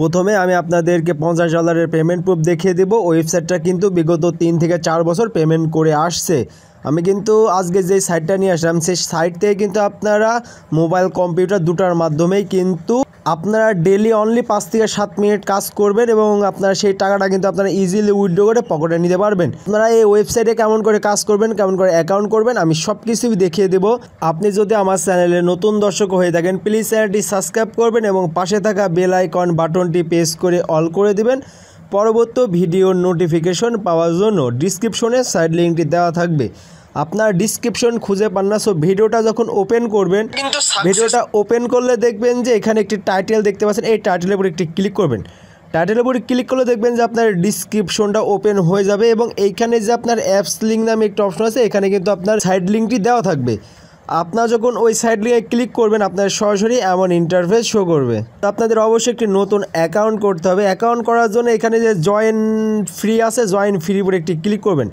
প্রথমে আমি আপনাদেরকে পঞ্চাশ ডলারের পেমেন্ট প্রুফ দেখিয়ে দেব ওয়েবসাইটটা কিন্তু বিগত তিন থেকে চার বছর পেমেন্ট করে আসছে আমি কিন্তু আজকে যে সাইটটা নিয়ে আসলাম সেই সাইট থেকে কিন্তু আপনারা মোবাইল কম্পিউটার দুটার মাধ্যমেই কিন্তু আপনারা ডেলি অনলি পাঁচ থেকে সাত মিনিট কাজ করবেন এবং আপনারা সেই টাকাটা কিন্তু আপনারা ইজিলি উইড্রো করে পকেটে নিতে পারবেন আপনারা এই ওয়েবসাইটে কেমন করে কাজ করবেন কেমন করে অ্যাকাউন্ট করবেন আমি সব কিছুই দেখিয়ে দেব আপনি যদি আমার চ্যানেলে নতুন দর্শক হয়ে থাকেন প্লিজ চ্যানেলটি সাবস্ক্রাইব করবেন এবং পাশে থাকা বেল আইকন বাটনটি প্রেস করে অল করে দেবেন পরবর্তী ভিডিও নোটিফিকেশন পাওয়ার জন্য ডিসক্রিপশনে সাইড লিঙ্কটি দেওয়া থাকবে আপনার ডিসক্রিপশন খুঁজে পান না সো ভিডিওটা যখন ওপেন করবেন ভিডিওটা ওপেন করলে দেখবেন যে এখানে একটি টাইটেল দেখতে পাচ্ছেন এই টাইটেলের উপর একটি ক্লিক করবেন টাইটেলের উপরে ক্লিক করলে দেখবেন যে আপনার ডিসক্রিপশনটা ওপেন হয়ে যাবে এবং এইখানে যে আপনার অ্যাপস লিঙ্ক নামে একটা অপশন আছে এখানে কিন্তু আপনার সাইড লিঙ্কটি দেওয়া থাকবে আপনারা যখন ওই সাইড লিঙ্কে ক্লিক করবেন আপনার সরাসরি এমন ইন্টারফেস শো করবে তো আপনাদের অবশ্যই একটি নতুন অ্যাকাউন্ট করতে হবে অ্যাকাউন্ট করার জন্য এখানে যে জয়েন ফ্রি আছে জয়েন ফ্রি উপরে একটি ক্লিক করবেন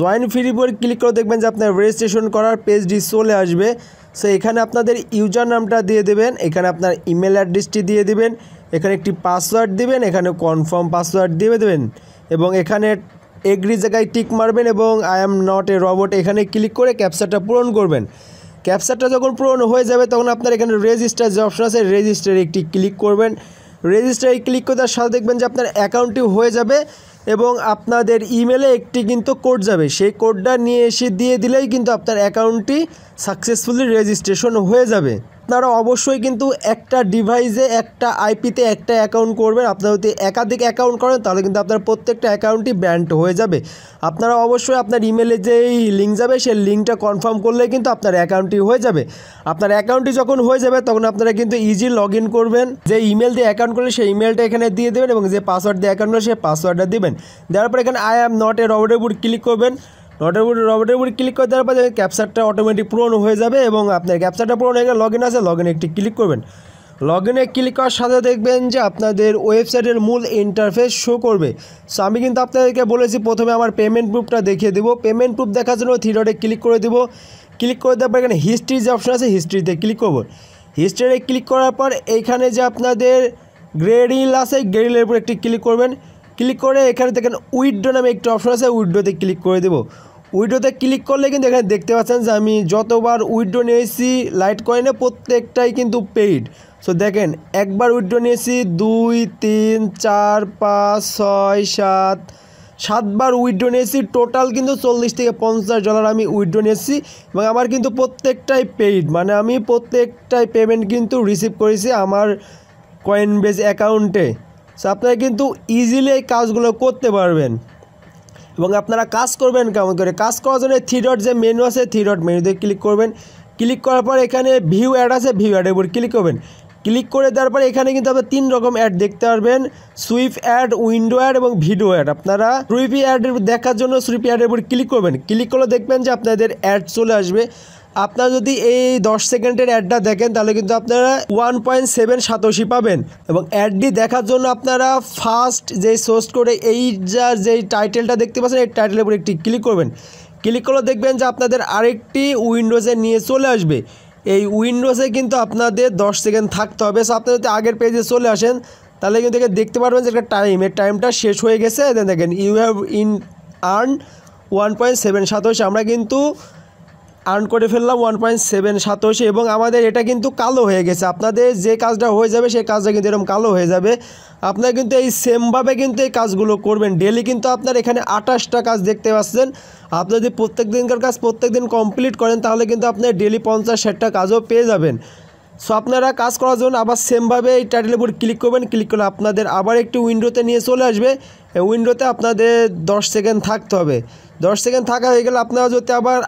জয়েন ফ্রি উপরে ক্লিক করে দেখবেন যে আপনার রেজিস্ট্রেশন করার পেজটি চলে আসবে সো এখানে আপনাদের ইউজার নামটা দিয়ে দেবেন এখানে আপনার ইমেল অ্যাড্রেসটি দিয়ে দেবেন এখানে একটি পাসওয়ার্ড দিবেন এখানে কনফার্ম পাসওয়ার্ড দিয়ে দেবেন এবং এখানে এগ্রি জায়গায় টিক মারবেন এবং I am not a robot এখানে ক্লিক করে ক্যাপচারটা পূরণ করবেন ক্যাপচারটা যখন পূরণ হয়ে যাবে তখন আপনার এখানে রেজিস্টার যে অপশন আছে রেজিস্টারে একটি ক্লিক করবেন রেজিস্টারে ক্লিক করে তার সাথে দেখবেন যে আপনার অ্যাকাউন্টটি হয়ে যাবে এবং আপনাদের ইমেলে একটি কিন্তু কোড যাবে সেই কোডটা নিয়ে এসে দিয়ে দিলেই কিন্তু আপনার অ্যাকাউন্টটি সাকসেসফুলি রেজিস্ট্রেশন হয়ে যাবে আপনারা অবশ্যই কিন্তু একটা ডিভাইসে একটা আইপিতে একটা অ্যাকাউন্ট করবেন আপনারা যদি একাধিক অ্যাকাউন্ট করেন তাহলে কিন্তু আপনার প্রত্যেকটা অ্যাকাউন্টই ব্যান্ড হয়ে যাবে আপনারা অবশ্যই আপনার ইমেলে যেই লিঙ্ক যাবে সেই লিঙ্কটা কনফার্ম করলে কিন্তু আপনার অ্যাকাউন্টটি হয়ে যাবে আপনার অ্যাকাউন্টটি যখন হয়ে যাবে তখন আপনারা কিন্তু ইজি লগ করবেন যে ইমেল দিয়ে অ্যাকাউন্ট করলে সেই ইমেলটা এখানে দিয়ে দেবেন এবং যে পাসওয়ার্ড দিয়ে অ্যাকাউন্ট করলে সেই পাসওয়ার্ডটা দেবেন দেওয়ার পর এখানে আই অ্যাম নট এ রবটের ক্লিক করবেন নটের উপরে রবটের উপরে ক্লিক করে দেওয়ার পরে ক্যাপচারটা অটোমেটিক পূরণ হয়ে যাবে এবং আপনার ক্যাপচারটা পূরণ হয়ে গেলে লগ ইন আছে লগ ইনে একটি ক্লিক করবেন লগ ইনে ক্লিক করার সাথে দেখবেন যে আপনাদের ওয়েবসাইটের মূল ইন্টারফেস শো করবে সো আমি কিন্তু আপনাদেরকে বলেছি প্রথমে আমার পেমেন্ট প্রুফটা দেখিয়ে দেবো পেমেন্ট প্রুফ দেখার জন্য থ্রিডটে ক্লিক করে দেবো ক্লিক করে দেওয়ার পর এখানে হিস্ট্রি যে অপশান আছে হিস্ট্রিতে ক্লিক করবো হিস্ট্রিতে ক্লিক করার পর এইখানে যে আপনাদের গ্রেডিল আছে গ্রেডিলের উপর একটি ক্লিক করবেন ক্লিক করে এখানে দেখেন উইড্রো নামে একটি অপশন আছে উইড্রোতে ক্লিক করে দেবো উইডোতে ক্লিক করলে কিন্তু এখানে দেখতে পাচ্ছেন যে আমি যতবার উইডো নিয়েছি লাইট কয়েনে প্রত্যেকটাই কিন্তু পেইড সো দেখেন একবার উইডো নিয়েছি দুই তিন চার পাঁচ ছয় সাত সাতবার উইড্রো নিয়েছি টোটাল কিন্তু চল্লিশ থেকে পঞ্চাশ ডলার আমি উইড্রো নিয়েছি এবং আমার কিন্তু প্রত্যেকটাই পেইড মানে আমি প্রত্যেকটাই পেমেন্ট কিন্তু রিসিভ করেছি আমার কয়েন বেস অ্যাকাউন্টে সো আপনারা কিন্তু ইজিলি এই কাজগুলো করতে পারবেন এবং আপনারা কাজ করবেন কেমন করে কাজ করার জন্য থ্রি ডট যে মেনু আছে থ্রি ডট মেনুতে ক্লিক করবেন ক্লিক করার পর এখানে ভিউ অ্যাড আছে ভিউ অ্যাডের উপর ক্লিক করবেন ক্লিক করে দেওয়ার পরে এখানে কিন্তু আপনার তিন রকম অ্যাড দেখতে পারবেন সুইপ অ্যাড উইন্ডো অ্যাড এবং ভিডিও অ্যাড আপনারা সুইপি অ্যাড দেখার জন্য সুইপি অ্যাডের উপর ক্লিক করবেন ক্লিক করলে দেখবেন যে আপনাদের অ্যাড চলে আসবে আপনারা যদি এই দশ সেকেন্ডের অ্যাডটা দেখেন তাহলে কিন্তু আপনারা ওয়ান পয়েন্ট সেভেন সাতাশি পাবেন এবং অ্যাডটি দেখার জন্য আপনারা ফার্স্ট যে সোর্স করে এই যা যে টাইটেলটা দেখতে পাচ্ছেন এই টাইটেলের উপর একটি ক্লিক করবেন ক্লিক করলে দেখবেন যে আপনাদের আরেকটি উইন্ডোজে নিয়ে চলে আসবে এই উইন্ডোজে কিন্তু আপনাদের দশ সেকেন্ড থাকতে হবে সো আপনারা যদি আগের পেজে চলে আসেন তাহলে কিন্তু দেখতে পারবেন যে একটা টাইম এর টাইমটা শেষ হয়ে গেছে দেখেন you have in earn one point seven সাতাশ আমরা কিন্তু আর্ন করে ফেললাম ওয়ান পয়েন্ট সেভেন সাতাশ এবং আমাদের এটা কিন্তু কালো হয়ে গেছে আপনাদের যে কাজটা হয়ে যাবে সেই কাজটা কিন্তু এরকম কালো হয়ে যাবে আপনারা কিন্তু এই সেমভাবে কিন্তু এই কাজগুলো করবেন ডেলি কিন্তু আপনার এখানে আঠাশটা কাজ দেখতে পাচ্ছেন আপনি যদি প্রত্যেক দিনকার কাজ প্রত্যেক দিন কমপ্লিট করেন তাহলে কিন্তু আপনার ডেলি পঞ্চাশ ষাটটা কাজও পেয়ে যাবেন সো আপনারা কাজ করার জন্য আবার সেমভাবে এই টাইটেলের উপর ক্লিক করবেন ক্লিক করলে আপনাদের আবার একটি উইন্ডোতে নিয়ে চলে আসবে উইন্ডোতে আপনাদের দশ সেকেন্ড থাকতে হবে দশ সেকেন্ড থাকা হয়ে গেলে আপনারা যদি আবার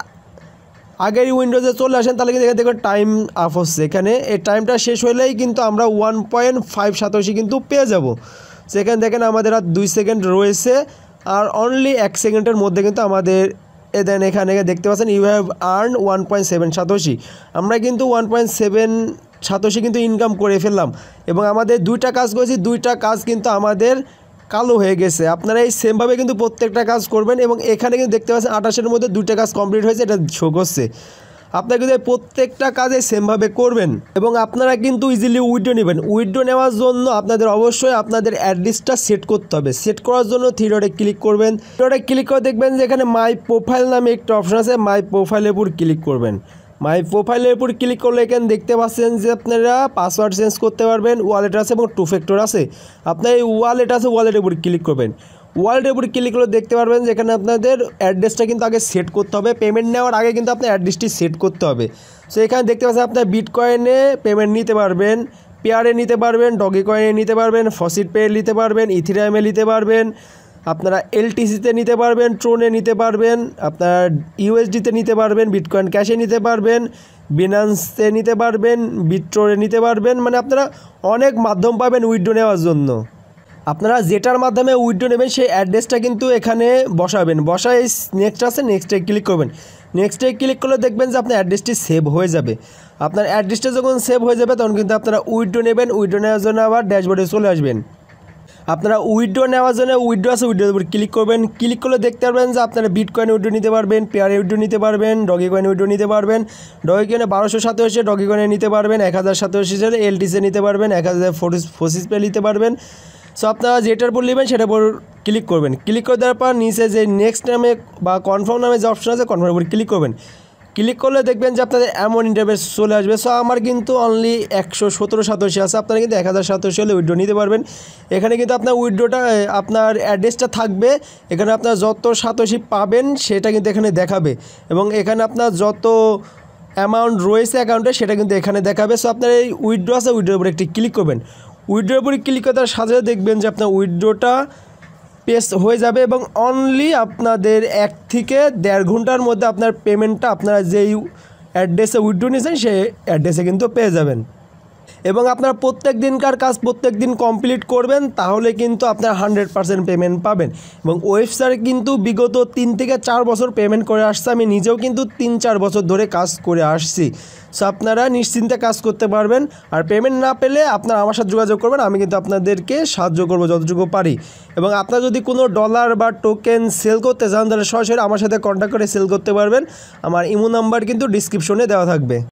আগের উইন্ডোজে চলে আসেন তাহলে কিন্তু এখানে দেখবেন টাইম আফ হচ্ছে এখানে এই টাইমটা শেষ হলেই কিন্তু আমরা ওয়ান পয়েন্ট ফাইভ সাতাশি কিন্তু পেয়ে যাব সেখানে দেখেন আমাদের আর দুই সেকেন্ড রয়েছে আর অনলি এক সেকেন্ডের মধ্যে কিন্তু আমাদের এ দেন এখানে দেখতে পাচ্ছেন you have earn one point seven সাতাশি আমরা কিন্তু ওয়ান পয়েন্ট সেভেন সাতাশি কিন্তু ইনকাম করে ফেললাম এবং আমাদের দুইটা কাজ করেছি দুইটা কাজ কিন্তু আমাদের কালো হয়ে গেছে আপনারা এই সেমভাবে কিন্তু প্রত্যেকটা কাজ করবেন এবং এখানে কিন্তু দেখতে পাচ্ছেন আঠাশের মধ্যে দুইটা কাজ কমপ্লিট হয়েছে এটা শো করছে আপনারা কিন্তু প্রত্যেকটা কাজে সেমভাবে করবেন এবং আপনারা কিন্তু ইজিলি উইডো নেবেন উইডো নেওয়ার জন্য আপনাদের অবশ্যই আপনাদের অ্যাড্রেসটা সেট করতে হবে সেট করার জন্য থিরোডে ক্লিক করবেন থিরোডে ক্লিক করে দেখবেন যে এখানে মাই প্রোফাইল নামে একটা অপশন আছে মাই প্রোফাইলের উপর ক্লিক করবেন মাই প্রোফাইলের উপর ক্লিক করলে এখানে দেখতে পাচ্ছেন যে আপনারা পাসওয়ার্ড চেঞ্জ করতে পারবেন ওয়ালেট আছে এবং টু ফ্যাক্টর আছে আপনার এই ওয়ালেট আছে ওয়ালেটের উপর ক্লিক করবেন ওয়ালেটের উপর ক্লিক করলে দেখতে পারবেন যেখানে আপনাদের অ্যাড্রেসটা কিন্তু আগে সেট করতে হবে পেমেন্ট নেওয়ার আগে কিন্তু আপনার অ্যাড্রেসটি সেট করতে হবে সো এখানে দেখতে পাচ্ছেন আপনার বিটকয়েনে পেমেন্ট নিতে পারবেন পেয়ারে নিতে পারবেন ডগি কয়েনে নিতে পারবেন ফসিট পেয়ে নিতে পারবেন ইথিরামে নিতে পারবেন আপনারা এলটিসিতে নিতে পারবেন ট্রোনে নিতে পারবেন আপনার ইউএসডিতে নিতে পারবেন বিটকয়েন ক্যাশে নিতে পারবেন বিনান্সে নিতে পারবেন বিট্রোরে নিতে পারবেন মানে আপনারা অনেক মাধ্যম পাবেন উইড্রো নেওয়ার জন্য আপনারা যেটার মাধ্যমে উইড্রো নেবেন সেই অ্যাড্রেসটা কিন্তু এখানে বসাবেন বসায় নেক্সট আছে নেক্সটে ক্লিক করবেন নেক্সটে ক্লিক করলে দেখবেন যে আপনার অ্যাড্রেসটি সেভ হয়ে যাবে আপনার অ্যাড্রেসটা যখন সেভ হয়ে যাবে তখন কিন্তু আপনারা উইড্রো নেবেন উইড্রো নেওয়ার জন্য আবার ড্যাশবোর্ডে চলে আসবেন আপনারা উইড্রো নেওয়ার জন্য উইড্রো আছে উইড্রোর উপর ক্লিক করবেন ক্লিক করলে দেখতে পারবেন যে আপনারা বিট কয়েন উইড্রো নিতে পারবেন পেয়ারে উইড্রো নিতে পারবেন ডগি কয়েন উইড্রো নিতে পারবেন ডগি কয়েনে বারোশো সাতাশে ডগি কয়েনে নিতে পারবেন এক হাজার সাতাশি এলটিসে নিতে পারবেন এক হাজার ফোর্টিস ফোসিস পে নিতে পারবেন সো আপনারা যেটার উপর নেবেন সেটার উপর ক্লিক করবেন ক্লিক করে দেওয়ার পর নিচে যে নেক্সট নামে বা কনফার্ম নামে যে অপশান আছে কনফার্মের উপর ক্লিক করবেন ক্লিক করলে দেখবেন যে আপনাদের এমন ইন্টারভেস চলে আসবে সো আমার কিন্তু অনলি একশো সতেরো সাতাশি আছে আপনারা কিন্তু এক হাজার সাতাশি হলে উইড্রো নিতে পারবেন এখানে কিন্তু আপনার উইড্রোটা আপনার অ্যাড্রেসটা থাকবে এখানে আপনার যত সাতাশি পাবেন সেটা কিন্তু এখানে দেখাবে এবং এখানে আপনার যত অ্যামাউন্ট রয়েছে অ্যাকাউন্টে সেটা কিন্তু এখানে দেখাবে সো আপনার এই উইড্রো আছে উইড্রোর উপরে একটি ক্লিক করবেন উইড্রোর উপরে ক্লিক করে তার সাথে দেখবেন যে আপনার উইড্রোটা পেস্ট হয়ে যাবে এবং অনলি আপনাদের এক থেকে দেড় ঘন্টার মধ্যে আপনার পেমেন্টটা আপনারা যেই অ্যাড্রেসে উইড্রো নিয়েছেন সেই অ্যাড্রেসে কিন্তু পেয়ে যাবেন এবং আপনার প্রত্যেক দিনকার কাজ প্রত্যেক দিন কমপ্লিট করবেন তাহলে কিন্তু আপনার হান্ড্রেড পারসেন্ট পেমেন্ট পাবেন এবং ওয়েবসাইট কিন্তু বিগত তিন থেকে চার বছর পেমেন্ট করে আসছে আমি নিজেও কিন্তু তিন চার বছর ধরে কাজ করে আসছি সো আপনারা নিশ্চিন্তে কাজ করতে পারবেন আর পেমেন্ট না পেলে আপনারা আমার সাথে যোগাযোগ করবেন আমি কিন্তু আপনাদেরকে সাহায্য করবো যতটুকু পারি এবং আপনারা যদি কোনো ডলার বা টোকেন সেল করতে চান তাহলে সরাসরি আমার সাথে কন্ট্যাক্ট করে সেল করতে পারবেন আমার ইমো নাম্বার কিন্তু ডিসক্রিপশনে দেওয়া থাকবে